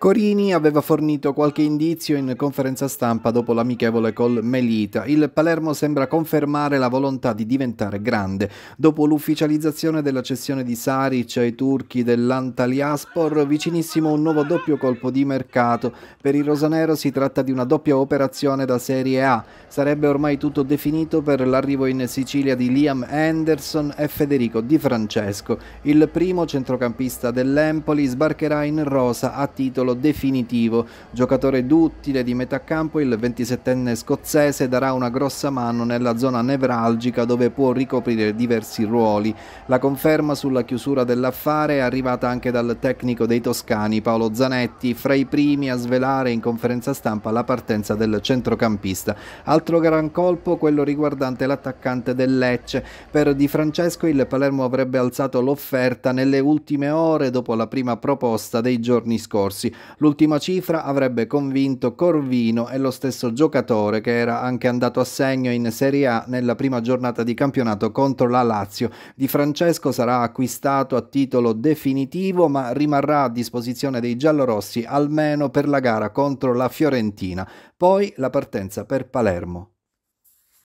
Corini aveva fornito qualche indizio in conferenza stampa dopo l'amichevole col Melita. Il Palermo sembra confermare la volontà di diventare grande. Dopo l'ufficializzazione della cessione di Saric ai turchi dell'Antaliaspor, vicinissimo un nuovo doppio colpo di mercato. Per il Rosanero si tratta di una doppia operazione da Serie A. Sarebbe ormai tutto definito per l'arrivo in Sicilia di Liam Anderson e Federico Di Francesco. Il primo centrocampista dell'Empoli sbarcherà in rosa a titolo titolo definitivo. Giocatore duttile di metà campo, il 27enne scozzese darà una grossa mano nella zona nevralgica dove può ricoprire diversi ruoli. La conferma sulla chiusura dell'affare è arrivata anche dal tecnico dei toscani Paolo Zanetti, fra i primi a svelare in conferenza stampa la partenza del centrocampista. Altro gran colpo quello riguardante l'attaccante del Lecce. Per Di Francesco il Palermo avrebbe alzato l'offerta nelle ultime ore dopo la prima proposta dei giorni scorsi. L'ultima cifra avrebbe convinto Corvino e lo stesso giocatore che era anche andato a segno in Serie A nella prima giornata di campionato contro la Lazio. Di Francesco sarà acquistato a titolo definitivo ma rimarrà a disposizione dei giallorossi almeno per la gara contro la Fiorentina, poi la partenza per Palermo.